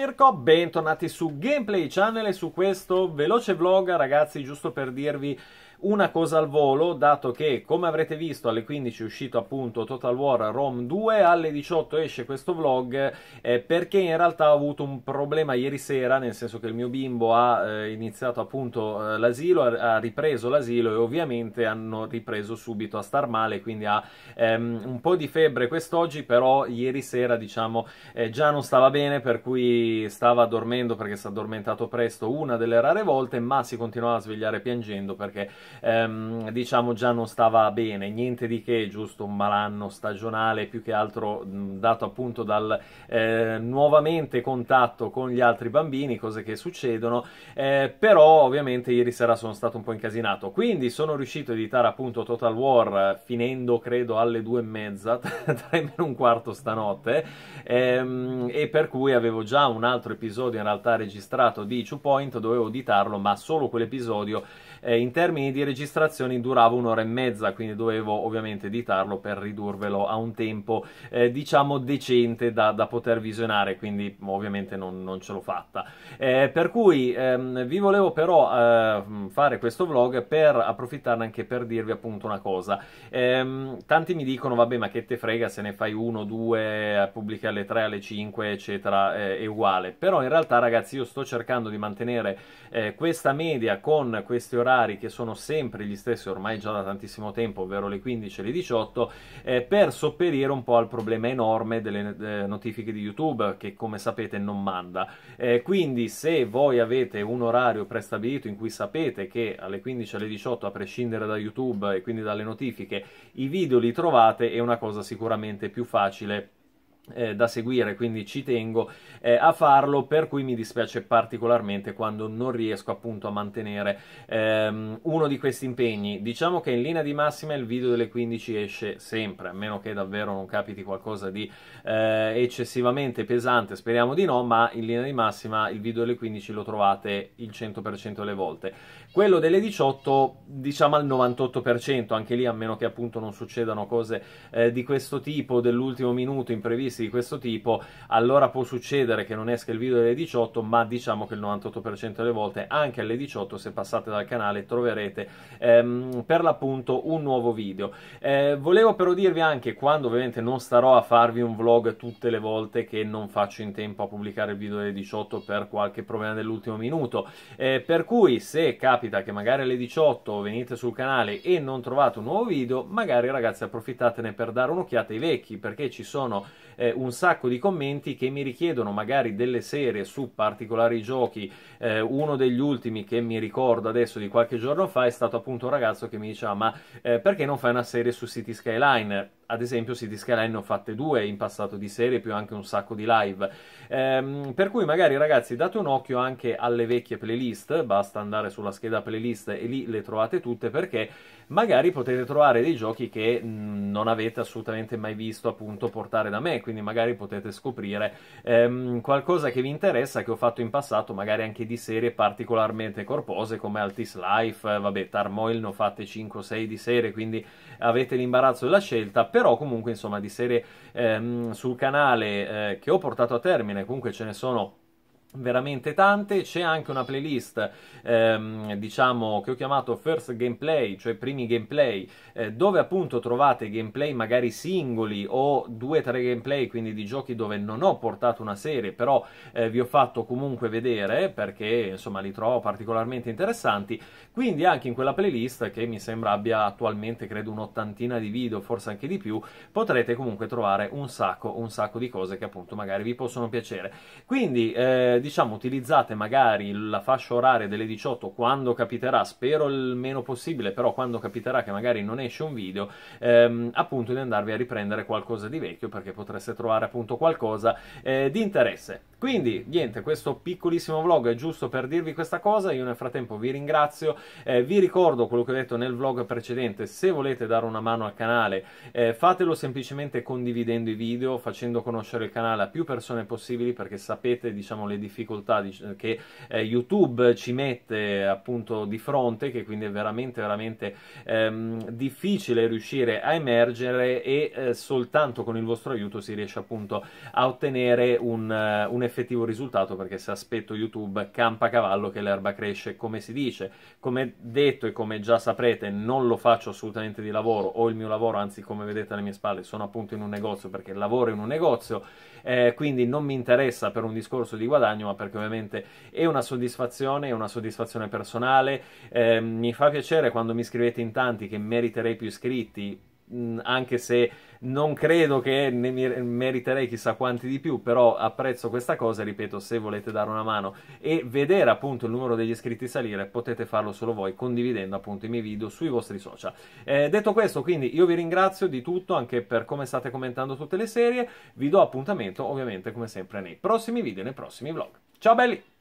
Mirko, bentornati su Gameplay Channel e su questo veloce vlog ragazzi giusto per dirvi una cosa al volo, dato che, come avrete visto, alle 15 è uscito appunto Total War Rom 2, alle 18 esce questo vlog, eh, perché in realtà ho avuto un problema ieri sera, nel senso che il mio bimbo ha eh, iniziato appunto eh, l'asilo, ha ripreso l'asilo e ovviamente hanno ripreso subito a star male, quindi ha ehm, un po' di febbre quest'oggi, però ieri sera diciamo eh, già non stava bene, per cui stava dormendo perché si è addormentato presto una delle rare volte, ma si continuava a svegliare piangendo perché ehm, diciamo già non stava bene, niente di che, giusto un malanno stagionale, più che altro dato appunto dal eh, nuovamente contatto con gli altri bambini, cose che succedono, eh, però ovviamente ieri sera sono stato un po' incasinato, quindi sono riuscito a editare appunto Total War finendo credo alle due e mezza, tre meno un quarto stanotte, ehm, e per cui avevo già un altro episodio in realtà registrato di Two Point, dovevo editarlo, ma solo quell'episodio eh, in termini di registrazioni durava un'ora e mezza, quindi dovevo ovviamente editarlo per ridurvelo a un tempo eh, diciamo decente da, da, poter visionare, quindi ovviamente non, non ce l'ho fatta. Eh, per cui ehm, vi volevo però ehm, fare questo vlog per approfittarne anche per dirvi appunto una cosa. Ehm, tanti mi dicono, vabbè ma che te frega se ne fai uno, due, eh, pubblichi alle tre alle cinque eccetera, eh, è uguale. Però in realtà ragazzi io sto cercando di mantenere eh, questa media con questi orari orari che sono sempre gli stessi ormai già da tantissimo tempo, ovvero le 15 e le 18, eh, per sopperire un po' al problema enorme delle eh, notifiche di YouTube che come sapete non manda. Eh, quindi se voi avete un orario prestabilito in cui sapete che alle 15 e alle 18 a prescindere da YouTube e quindi dalle notifiche i video li trovate è una cosa sicuramente più facile eh, da seguire, quindi ci tengo eh, a farlo, per cui mi dispiace particolarmente quando non riesco appunto a mantenere ehm, uno di questi impegni. Diciamo che in linea di massima il video delle 15 esce sempre, a meno che davvero non capiti qualcosa di eh, eccessivamente pesante, speriamo di no, ma in linea di massima il video delle 15 lo trovate il 100% delle volte. Quello delle 18 diciamo al 98%, anche lì a meno che appunto non succedano cose eh, di questo tipo dell'ultimo minuto imprevisto di questo tipo, allora può succedere che non esca il video alle 18, ma diciamo che il 98% delle volte, anche alle 18, se passate dal canale, troverete ehm, per l'appunto un nuovo video. Eh, volevo però dirvi anche, quando ovviamente non starò a farvi un vlog tutte le volte che non faccio in tempo a pubblicare il video alle 18 per qualche problema dell'ultimo minuto, eh, per cui se capita che magari alle 18 venite sul canale e non trovate un nuovo video, magari ragazzi approfittatene per dare un'occhiata ai vecchi, perché ci sono eh, un sacco di commenti che mi richiedono magari delle serie su particolari giochi. Eh, uno degli ultimi che mi ricordo adesso di qualche giorno fa è stato appunto un ragazzo che mi diceva ma eh, perché non fai una serie su City Skyline? ad esempio City Skyline ne ho fatte due in passato di serie, più anche un sacco di live. Ehm, per cui magari ragazzi date un occhio anche alle vecchie playlist, basta andare sulla scheda playlist e lì le trovate tutte perché magari potete trovare dei giochi che mm, non avete assolutamente mai visto appunto portare da me, quindi magari potete scoprire ehm, qualcosa che vi interessa che ho fatto in passato, magari anche di serie particolarmente corpose come Altis Life, vabbè Tarmoil ne ho fatte 5 o 6 di serie, quindi avete l'imbarazzo della scelta, però però comunque insomma di serie ehm, sul canale eh, che ho portato a termine, comunque ce ne sono veramente tante. C'è anche una playlist, ehm, diciamo, che ho chiamato First Gameplay, cioè primi gameplay, eh, dove appunto trovate gameplay magari singoli o due o tre gameplay, quindi di giochi dove non ho portato una serie, però eh, vi ho fatto comunque vedere perché insomma li trovo particolarmente interessanti. Quindi anche in quella playlist, che mi sembra abbia attualmente credo un'ottantina di video, forse anche di più, potrete comunque trovare un sacco, un sacco di cose che appunto magari vi possono piacere. Quindi eh, diciamo utilizzate magari la fascia oraria delle 18 quando capiterà, spero il meno possibile, però quando capiterà che magari non esce un video, ehm, appunto di andarvi a riprendere qualcosa di vecchio perché potreste trovare appunto qualcosa eh, di interesse. Quindi, niente, questo piccolissimo vlog è giusto per dirvi questa cosa. Io nel frattempo vi ringrazio. Eh, vi ricordo quello che ho detto nel vlog precedente. Se volete dare una mano al canale, eh, fatelo semplicemente condividendo i video, facendo conoscere il canale a più persone possibili, perché sapete, diciamo, le difficoltà di, che eh, YouTube ci mette appunto di fronte, che quindi è veramente, veramente ehm, difficile riuscire a emergere e eh, soltanto con il vostro aiuto si riesce appunto a ottenere un, eh, un effetto effettivo risultato perché se aspetto YouTube campa cavallo che l'erba cresce come si dice. Come detto e come già saprete non lo faccio assolutamente di lavoro, o il mio lavoro, anzi come vedete alle mie spalle sono appunto in un negozio perché lavoro in un negozio, eh, quindi non mi interessa per un discorso di guadagno ma perché ovviamente è una soddisfazione, è una soddisfazione personale, eh, mi fa piacere quando mi scrivete in tanti che meriterei più iscritti, anche se non credo che ne meriterei chissà quanti di più, però apprezzo questa cosa, ripeto, se volete dare una mano e vedere appunto il numero degli iscritti salire, potete farlo solo voi condividendo appunto i miei video sui vostri social. Eh, detto questo, quindi io vi ringrazio di tutto, anche per come state commentando tutte le serie, vi do appuntamento ovviamente come sempre nei prossimi video, nei prossimi vlog. Ciao belli!